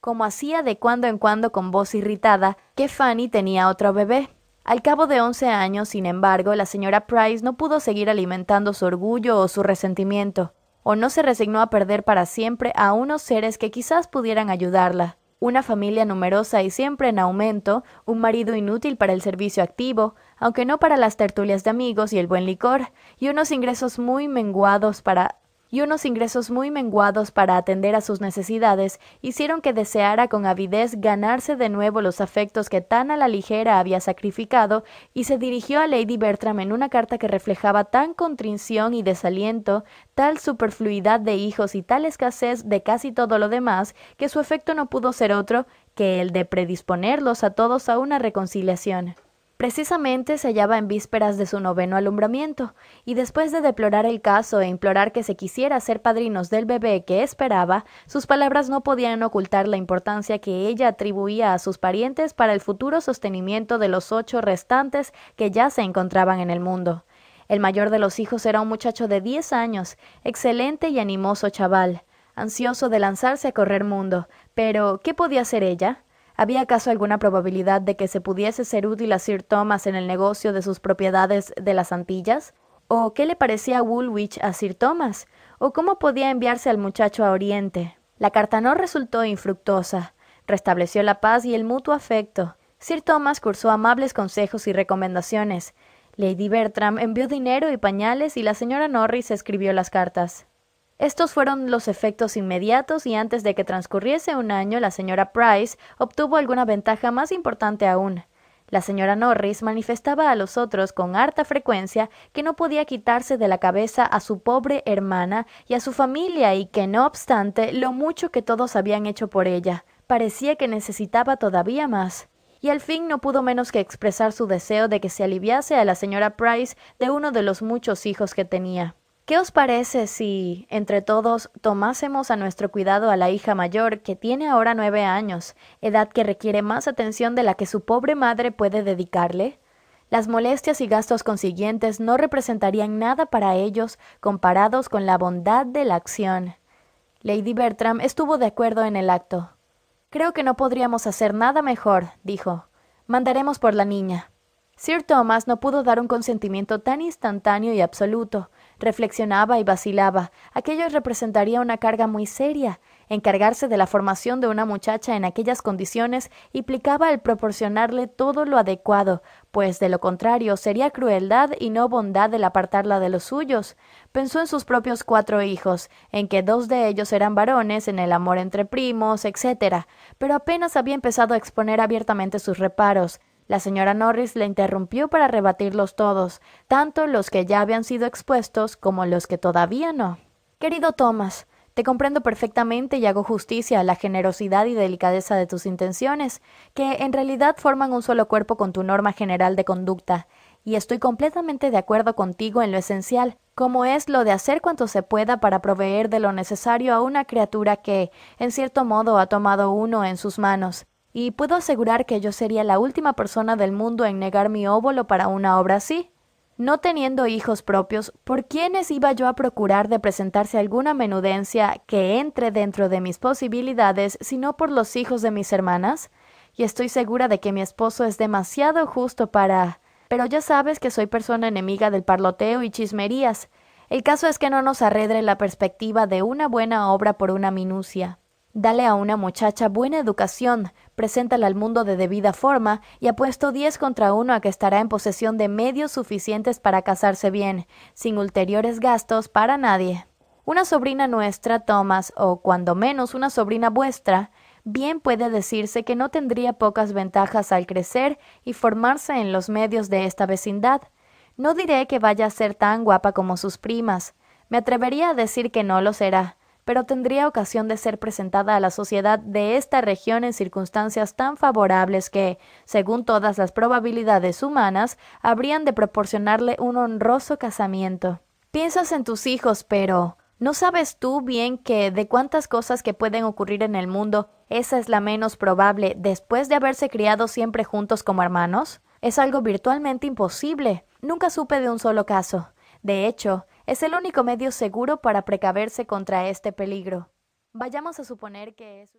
como hacía de cuando en cuando con voz irritada, que Fanny tenía otro bebé. Al cabo de 11 años, sin embargo, la señora Price no pudo seguir alimentando su orgullo o su resentimiento, o no se resignó a perder para siempre a unos seres que quizás pudieran ayudarla. Una familia numerosa y siempre en aumento, un marido inútil para el servicio activo, aunque no para las tertulias de amigos y el buen licor, y unos ingresos muy menguados para y unos ingresos muy menguados para atender a sus necesidades hicieron que deseara con avidez ganarse de nuevo los afectos que tan a la ligera había sacrificado y se dirigió a Lady Bertram en una carta que reflejaba tan contrición y desaliento, tal superfluidad de hijos y tal escasez de casi todo lo demás que su efecto no pudo ser otro que el de predisponerlos a todos a una reconciliación. Precisamente se hallaba en vísperas de su noveno alumbramiento, y después de deplorar el caso e implorar que se quisiera ser padrinos del bebé que esperaba, sus palabras no podían ocultar la importancia que ella atribuía a sus parientes para el futuro sostenimiento de los ocho restantes que ya se encontraban en el mundo. El mayor de los hijos era un muchacho de diez años, excelente y animoso chaval, ansioso de lanzarse a correr mundo, pero ¿qué podía hacer ella? ¿Había acaso alguna probabilidad de que se pudiese ser útil a Sir Thomas en el negocio de sus propiedades de las Antillas? ¿O qué le parecía Woolwich a Sir Thomas? ¿O cómo podía enviarse al muchacho a Oriente? La carta no resultó infructuosa. Restableció la paz y el mutuo afecto. Sir Thomas cursó amables consejos y recomendaciones. Lady Bertram envió dinero y pañales y la señora Norris escribió las cartas. Estos fueron los efectos inmediatos y antes de que transcurriese un año la señora Price obtuvo alguna ventaja más importante aún. La señora Norris manifestaba a los otros con harta frecuencia que no podía quitarse de la cabeza a su pobre hermana y a su familia y que, no obstante, lo mucho que todos habían hecho por ella, parecía que necesitaba todavía más. Y al fin no pudo menos que expresar su deseo de que se aliviase a la señora Price de uno de los muchos hijos que tenía. ¿Qué os parece si entre todos tomásemos a nuestro cuidado a la hija mayor que tiene ahora nueve años, edad que requiere más atención de la que su pobre madre puede dedicarle? Las molestias y gastos consiguientes no representarían nada para ellos comparados con la bondad de la acción. Lady Bertram estuvo de acuerdo en el acto. Creo que no podríamos hacer nada mejor, dijo. Mandaremos por la niña. Sir Thomas no pudo dar un consentimiento tan instantáneo y absoluto. Reflexionaba y vacilaba. Aquello representaría una carga muy seria. Encargarse de la formación de una muchacha en aquellas condiciones implicaba el proporcionarle todo lo adecuado, pues de lo contrario sería crueldad y no bondad el apartarla de los suyos. Pensó en sus propios cuatro hijos, en que dos de ellos eran varones, en el amor entre primos, etc. Pero apenas había empezado a exponer abiertamente sus reparos. La señora Norris le interrumpió para rebatirlos todos, tanto los que ya habían sido expuestos como los que todavía no. Querido Thomas, te comprendo perfectamente y hago justicia a la generosidad y delicadeza de tus intenciones, que en realidad forman un solo cuerpo con tu norma general de conducta, y estoy completamente de acuerdo contigo en lo esencial, como es lo de hacer cuanto se pueda para proveer de lo necesario a una criatura que, en cierto modo, ha tomado uno en sus manos, y puedo asegurar que yo sería la última persona del mundo en negar mi óvulo para una obra así. No teniendo hijos propios, ¿por quiénes iba yo a procurar de presentarse alguna menudencia que entre dentro de mis posibilidades, sino por los hijos de mis hermanas? Y estoy segura de que mi esposo es demasiado justo para... Pero ya sabes que soy persona enemiga del parloteo y chismerías. El caso es que no nos arredre la perspectiva de una buena obra por una minucia. Dale a una muchacha buena educación, preséntala al mundo de debida forma y apuesto 10 contra 1 a que estará en posesión de medios suficientes para casarse bien, sin ulteriores gastos para nadie. Una sobrina nuestra, Thomas, o cuando menos una sobrina vuestra, bien puede decirse que no tendría pocas ventajas al crecer y formarse en los medios de esta vecindad. No diré que vaya a ser tan guapa como sus primas, me atrevería a decir que no lo será, pero tendría ocasión de ser presentada a la sociedad de esta región en circunstancias tan favorables que, según todas las probabilidades humanas, habrían de proporcionarle un honroso casamiento. Piensas en tus hijos, pero ¿no sabes tú bien que de cuántas cosas que pueden ocurrir en el mundo, esa es la menos probable después de haberse criado siempre juntos como hermanos? Es algo virtualmente imposible. Nunca supe de un solo caso. De hecho, es el único medio seguro para precaverse contra este peligro. Vayamos a suponer que es...